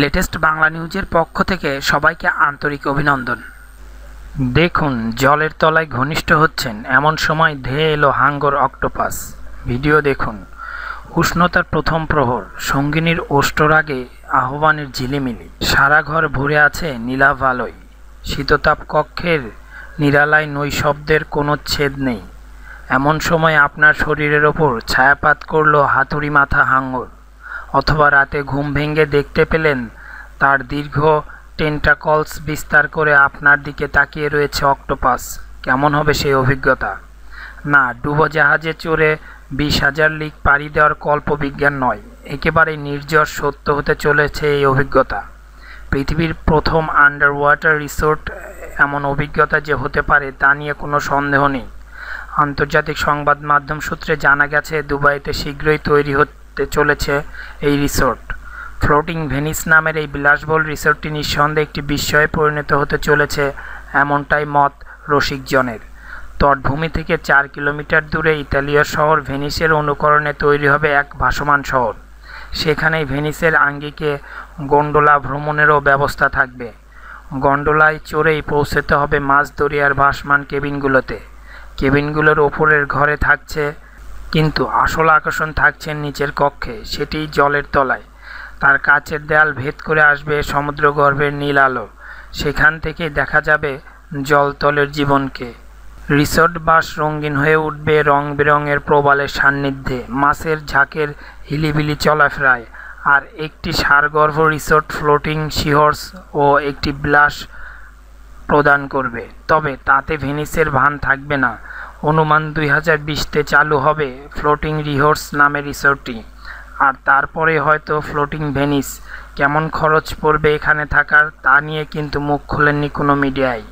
latest Bangla নিউজের পক্ষ থেকে সবাইকে আন্তরিক অভিনন্দন দেখুন জলের তলায় ঘনিষ্ঠ হচ্ছেন এমন সময় ধেয়ে এলো হাঙ্গর অক্টোপাস ভিডিও দেখুন উষ্ণতার প্রথম প্রহর সঙ্গিনীর আগে আহ্বানের ঝিলিমিলি সারা ঘর ভরে আছে নীলাভ আলোয় শীততাপ কক্ষের নিরালায় নৈশব্দের কোনো ছেদ নেই এমন সময় আপনার শরীরের ওপর ছায়াপাত করল হাতুড়ি মাথা হাঙ্গর অথবা রাতে ঘুম ভেঙে দেখতে পেলেন তার দীর্ঘ টেন্টাকলস বিস্তার করে আপনার দিকে তাকিয়ে রয়েছে অক্টোপাস কেমন হবে সেই অভিজ্ঞতা না ডুবোজাহাজে চড়ে বিশ হাজার লিগ পাড়ি দেওয়ার কল্পবিজ্ঞান নয় একেবারেই নির্জর সত্য হতে চলেছে এই অভিজ্ঞতা পৃথিবীর প্রথম আন্ডার ওয়াটার রিসোর্ট এমন অভিজ্ঞতা যে হতে পারে তা নিয়ে কোনো সন্দেহ নেই আন্তর্জাতিক সংবাদ মাধ্যম সূত্রে জানা গেছে দুবাইতে শীঘ্রই তৈরি হচ্ছে চলেছে এই রিসোর্ট ফ্লোটিং ভেনিস নামের এই বিলাসবহুল রিসোর্টটি নিঃসন্দেহে একটি বিস্ময়ে পরিণত হতে চলেছে এমনটাই মত রসিকজনের তটভূমি থেকে চার কিলোমিটার দূরে ইতালীয় শহর ভেনিসের অনুকরণে তৈরি হবে এক ভাসমান শহর সেখানেই ভেনিসের আঙ্গিকে গন্ডোলা ভ্রমণেরও ব্যবস্থা থাকবে গন্ডোলায় চড়েই পৌঁছতে হবে মাছ দরিয়ার ভাসমান কেবিনগুলোতে কেবিনগুলোর ওপরের ঘরে থাকছে কিন্তু আসল আকর্ষণ থাকছে নিচের কক্ষে সেটি জলের তলায় তার কাছের দেয়াল ভেদ করে আসবে সমুদ্রগর্ভের নীল আলো সেখান থেকে দেখা যাবে জলতলের জীবনকে রিসর্ট বাস রঙিন হয়ে উঠবে রং বেরঙের প্রবালের সান্নিধ্যে মাছের ঝাঁকের হিলিবিলি চলাফেরায় আর একটি সারগর্ভ রিসোর্ট ফ্লোটিং শিহর্স ও একটি ব্লাশ প্রদান করবে তবে তাতে ভেনিসের ভান থাকবে না অনুমান দুই হাজার বিশতে চালু হবে ফ্লোটিং রিহোর্স নামে রিসোর্টটি আর তারপরে হয়তো ফ্লোটিং ভেনিস কেমন খরচ পড়বে এখানে থাকার তা নিয়ে কিন্তু মুখ খোলেননি কোনো মিডিয়ায়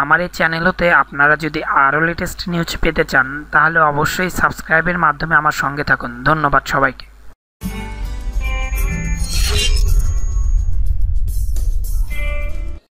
আমার এই চ্যানেলতে আপনারা যদি আরও লেটেস্ট নিউজ পেতে চান তাহলে অবশ্যই সাবস্ক্রাইবের মাধ্যমে আমার সঙ্গে থাকুন ধন্যবাদ সবাইকে